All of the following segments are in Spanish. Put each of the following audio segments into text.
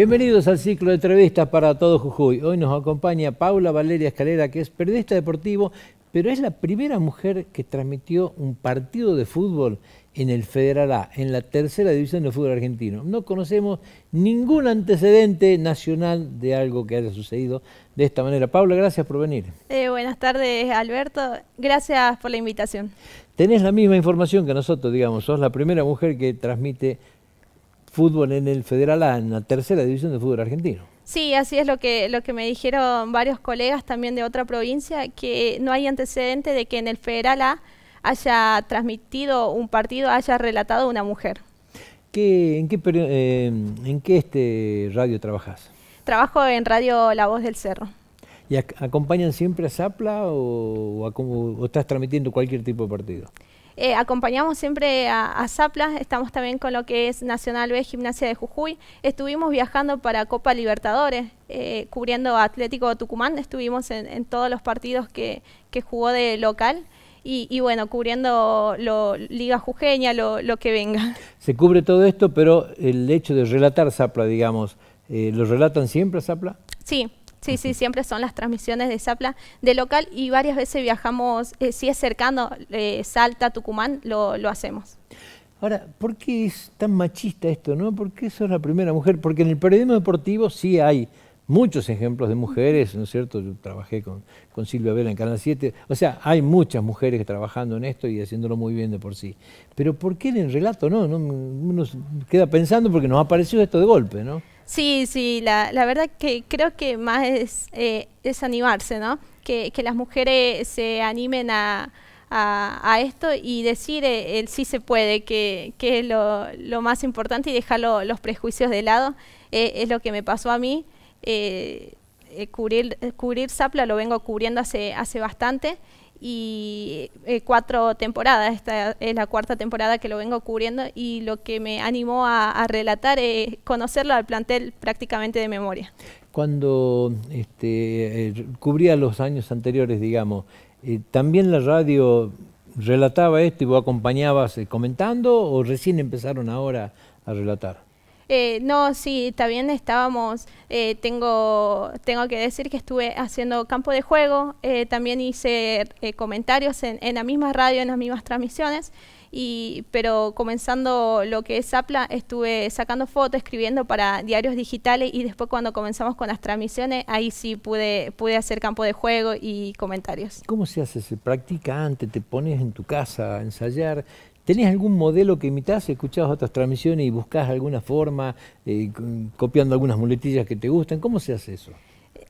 Bienvenidos al ciclo de entrevistas para todo Jujuy. Hoy nos acompaña Paula Valeria Escalera, que es periodista deportivo, pero es la primera mujer que transmitió un partido de fútbol en el Federal A, en la tercera división de fútbol argentino. No conocemos ningún antecedente nacional de algo que haya sucedido de esta manera. Paula, gracias por venir. Eh, buenas tardes, Alberto. Gracias por la invitación. Tenés la misma información que nosotros, digamos. Sos la primera mujer que transmite fútbol en el Federal A, en la tercera división de fútbol argentino. Sí, así es lo que, lo que me dijeron varios colegas también de otra provincia, que no hay antecedente de que en el Federal A haya transmitido un partido, haya relatado una mujer. en, qué, em, ¿En qué este radio trabajas? Trabajo en Radio La Voz del Cerro. ¿Y acompañan siempre a Zapla o, o, estás transmitiendo cualquier tipo de partido? Eh, acompañamos siempre a, Zapla, estamos también con lo que es Nacional B Gimnasia de Jujuy. Estuvimos viajando para Copa Libertadores, eh, cubriendo Atlético Tucumán, estuvimos en, todos los partidos que, jugó de local. Y, bueno, cubriendo lo, Liga Jujeña, lo, que venga. Se cubre todo esto, pero el hecho de relatar Zapla, digamos, eh, ¿lo relatan siempre a Zapla? Sí, Sí, sí, siempre son las transmisiones de Zapla de local y varias veces viajamos, eh, si es cercano, eh, Salta, Tucumán, lo, hacemos. Ahora, ¿por qué es tan machista esto? ¿no? ¿Por qué es la primera mujer? Porque en el periodismo deportivo sí hay muchos ejemplos de mujeres, ¿no es cierto? Yo trabajé con, Silvia Vela en Canal 7. O sea, hay muchas mujeres trabajando en esto y haciéndolo muy bien de por sí. Pero ¿por qué en el relato no? no uno queda pensando porque nos apareció esto de golpe, ¿no? Sí, sí, la, verdad que creo que más es, eh, animarse, ¿no? Que, las mujeres se animen a, a, esto y decir eh, el sí se puede, que, es lo, más importante y dejar los prejuicios de lado. Eh, es lo que me pasó a mí. cubrir, cubrir Zapla lo vengo cubriendo hace, hace bastante y eh, cuatro temporadas, esta es la cuarta temporada que lo vengo cubriendo y lo que me animó a, relatar es conocerlo al plantel prácticamente de memoria. Cuando este, eh, cubría los años anteriores, digamos, eh, ¿también la radio relataba esto y vos acompañabas comentando o recién empezaron ahora a relatar? Eh, no, sí, también estábamos, eh, tengo, tengo que decir que estuve haciendo campo de juego, eh, también hice comentarios en, la misma radio, en las mismas transmisiones, y, pero comenzando lo que es APLA, estuve sacando fotos, escribiendo para diarios digitales y después cuando comenzamos con las transmisiones, ahí sí pude, pude hacer campo de juego y comentarios. ¿Cómo se hace? ¿Se practica antes? ¿Te pones en tu casa a ensayar? ¿Tenés algún modelo que imitás? ¿Escuchás otras transmisiones y buscas alguna forma, eh, copiando algunas muletillas que te gustan? ¿Cómo se hace eso?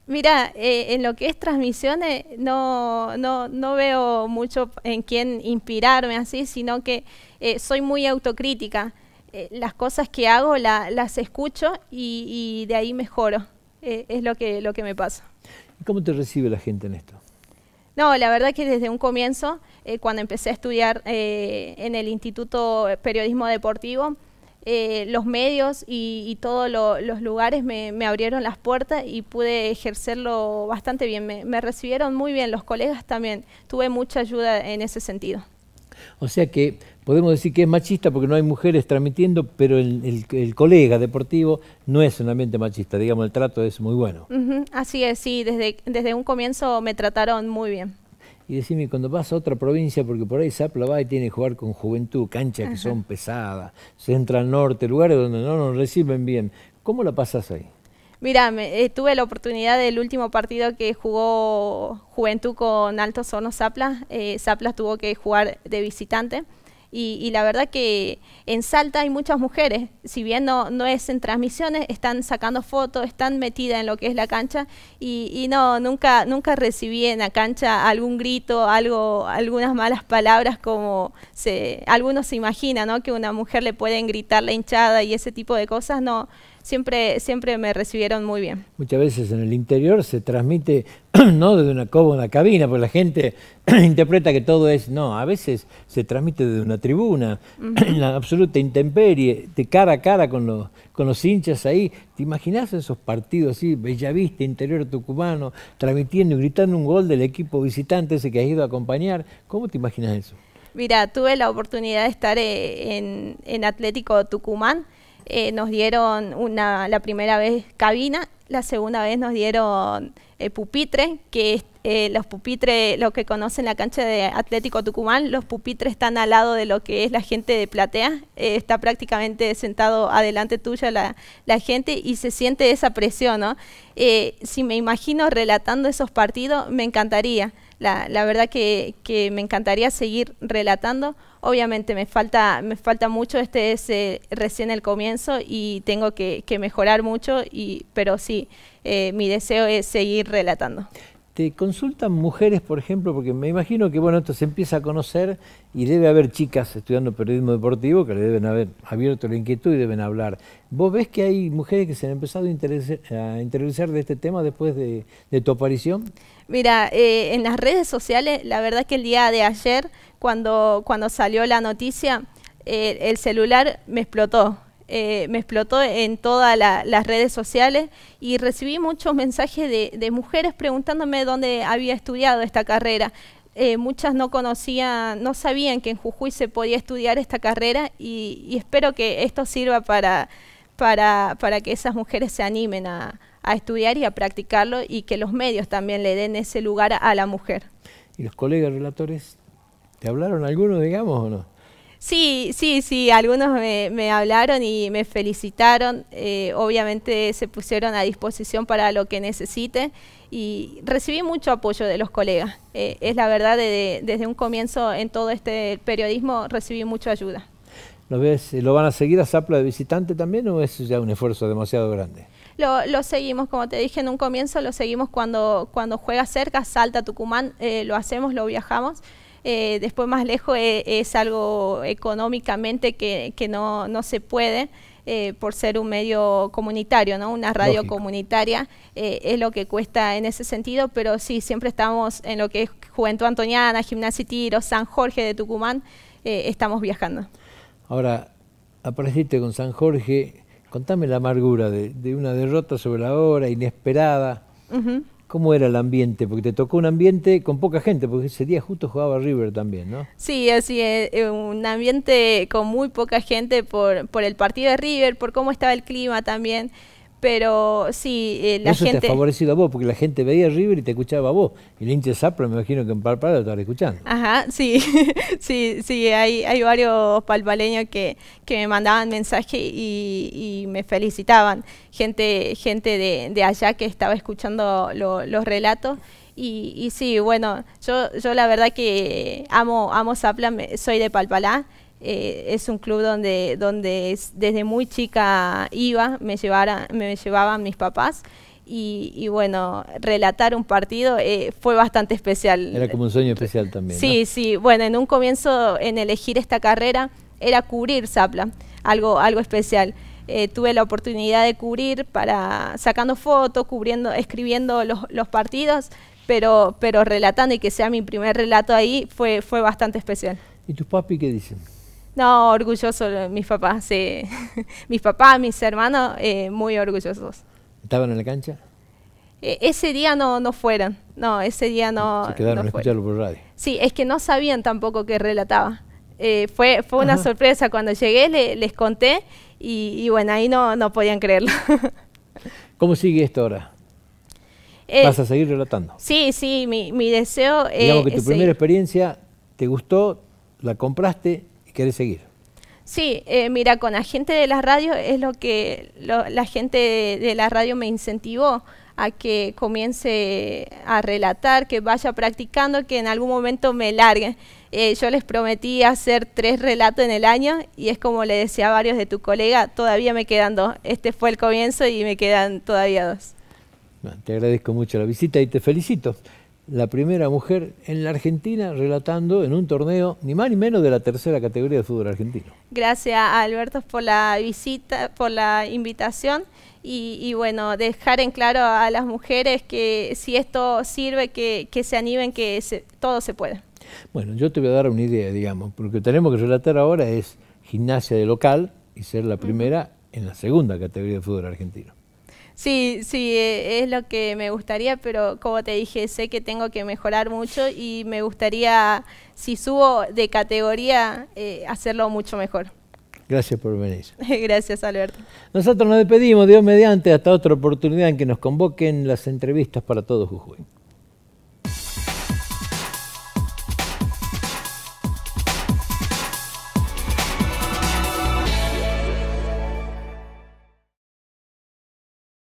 Mira, eh, en lo que es transmisiones no, no, veo mucho en quién inspirarme así, sino que eh, soy muy autocrítica. las cosas que hago las escucho y, y, de ahí mejoro. es lo que, lo que me pasa. ¿Cómo te recibe la gente en esto? No, la verdad que desde un comienzo, eh, cuando empecé a estudiar eh, en el Instituto Periodismo Deportivo, eh, los medios y, todos los lugares me, abrieron las puertas y pude ejercerlo bastante bien. me recibieron muy bien los colegas también. Tuve mucha ayuda en ese sentido. O sea que podemos decir que es machista porque no hay mujeres transmitiendo, pero el, colega deportivo no es un ambiente machista, digamos, el trato es muy bueno. Así es, sí, desde, desde un comienzo me trataron muy bien y decime, cuando vas a otra provincia, porque por ahí Zapla va y tiene que jugar con juventud, canchas que son pesadas, al norte, lugares donde no nos reciben bien, ¿cómo la pasas ahí? Mira, eh, tuve la oportunidad del último partido que jugó Juventud con Alto Hornos Zaplas. Eh, Zaplas tuvo que jugar de visitante. Y, la verdad que en Salta hay muchas mujeres, si bien no, es en transmisiones, están sacando fotos, están metidas en lo que es la cancha y, no, nunca, nunca recibí en la cancha algún grito, algo, algunas malas palabras como se, algunos se imaginan, ¿no? que una mujer le pueden gritar la hinchada y ese tipo de cosas, no, siempre, me recibieron muy bien. Muchas veces en el interior se transmite, no desde una coba una cabina, porque la gente interpreta que todo es, no, a veces se transmite desde una tribuna, en la absoluta intemperie, de cara a cara con los, con los hinchas ahí. ¿Te imaginas esos partidos así, Bellavista, interior tucumano, transmitiendo y gritando un gol del equipo visitante ese que has ido a acompañar? ¿Cómo te imaginas eso? Mira, tuve la oportunidad de estar eh, en, en Atlético Tucumán eh, nos dieron una, la primera vez cabina, la segunda vez nos dieron pupitres, pupitre, que eh, los pupitres, lo que conocen la cancha de Atlético Tucumán, los pupitres están al lado de lo que es la gente de platea, eh, está prácticamente sentado adelante tuya la, gente y se siente esa presión, si me imagino relatando esos partidos, me encantaría la, verdad que, me encantaría seguir relatando. Obviamente me falta, me falta mucho, este es eh, recién el comienzo y tengo que, que mejorar mucho, y, pero sí, eh, mi deseo es seguir relatando consultan mujeres, por ejemplo, porque me imagino que bueno, esto se empieza a conocer y debe haber chicas estudiando periodismo deportivo que le deben haber abierto la inquietud y deben hablar. ¿Vos ves que hay mujeres que se han empezado a interesar, de este tema después de, tu aparición? Mira, eh, en las redes sociales, la verdad es que el día de ayer, cuando, cuando salió la noticia, eh, el celular me explotó. Eh, me explotó en todas las redes sociales y recibí muchos mensajes de, mujeres preguntándome dónde había estudiado esta carrera. Eh, muchas no conocían, no sabían que en Jujuy se podía estudiar esta carrera y, espero que esto sirva para, para, que esas mujeres se animen a, estudiar y a practicarlo y que los medios también le den ese lugar a, a la mujer. ¿Y los colegas relatores, te hablaron algunos, digamos, o no? Sí, sí, sí, algunos me, hablaron y me felicitaron, eh, obviamente se pusieron a disposición para lo que necesite y recibí mucho apoyo de los colegas. Eh, es la verdad, desde un comienzo en todo este periodismo recibí mucha ayuda. ¿Lo, ves, eh, ¿Lo van a seguir a Zapla de visitante también o es ya un esfuerzo demasiado grande? Lo, seguimos, como te dije en un comienzo, lo seguimos cuando, cuando juega cerca, Salta, Tucumán, lo hacemos, lo viajamos eh, después más lejos eh, es, algo económicamente que, que no, no, se puede. Eh, por ser un medio comunitario, ¿no? Una radio comunitaria es lo que cuesta en ese sentido, pero sí, siempre estamos en lo que es Juventud Antoniana, Gimnasia y Tiro, San Jorge de Tucumán, estamos viajando. Ahora, apareciste con San Jorge, contame la amargura de, de una derrota sobre la hora, inesperada. ¿Cómo era el ambiente? Porque te tocó un ambiente con poca gente, porque ese día justo jugaba River también, ¿no? Sí, así eh, un ambiente con muy poca gente por, por el partido de River, por cómo estaba el clima también. Pero sí, eh, la gente... Eso te ha favorecido a vos, porque la gente veía River y te escuchaba a vos. Y el hinche zapla me imagino que en Palpalá lo estaban escuchando. Ajá, sí, sí, sí, hay, hay varios palpaleños que, que me mandaban mensajes y, me felicitaban. Gente, gente de, allá que estaba escuchando los relatos. Y, y, sí, bueno, yo, yo la verdad que amo, amo Zapla, soy de Palpalá. Eh, es un club donde, donde desde muy chica iba, me, llevara, me llevaban mis papás. Y, bueno, relatar un partido eh, fue bastante especial. Era como un sueño especial también. Sí, sí. Bueno, en un comienzo, en elegir esta carrera, era cubrir Zapla, algo, algo especial. Eh, tuve la oportunidad de cubrir para sacando fotos, cubriendo, escribiendo los, partidos, pero, pero relatando y que sea mi primer relato ahí fue, fue bastante especial. ¿Y tus papi qué dicen? No, orgulloso mis papás, mis papás, mis hermanos, eh, muy orgullosos. ¿Estaban en la cancha? E, ese día no, no fueron, no, ese día no. Se quedaron a escucharlo por radio. Sí, es que no sabían tampoco que relataba. Eh, fue fue una sorpresa cuando llegué, les conté y, bueno, ahí no, no podían creerlo. ¿Cómo sigue esto ahora? Eh, ¿Vas a seguir relatando? Sí, sí, mi, deseo es. Digamos que tu primera experiencia te gustó, la compraste, ¿Quieres seguir? Sí, eh, mira, con la gente de la radio es lo que la gente de, la radio me incentivó a que comience a relatar, que vaya practicando, que en algún momento me larguen. Eh, yo les prometí hacer tres relatos en el año y es como le decía a varios de tu colega, todavía me quedan dos. Este fue el comienzo y me quedan todavía dos. Te agradezco mucho la visita y te felicito la primera mujer en la Argentina relatando en un torneo ni más ni menos de la tercera categoría de fútbol argentino. Gracias Alberto por la visita, por la invitación y, bueno, dejar en claro a las mujeres que si esto sirve, que, se animen, que todo se pueda. Bueno, yo te voy a dar una idea, digamos, porque tenemos que relatar ahora es gimnasia de local y ser la primera en la segunda categoría de fútbol argentino. Sí, sí, e, es lo que me gustaría, pero como te dije, sé que tengo que mejorar mucho y me gustaría, si subo de categoría, eh, hacerlo mucho mejor. Gracias por venir. Gracias, Alberto. Nosotros nos despedimos, Dios mediante, hasta otra oportunidad en que nos convoquen las entrevistas para todos Jujuy.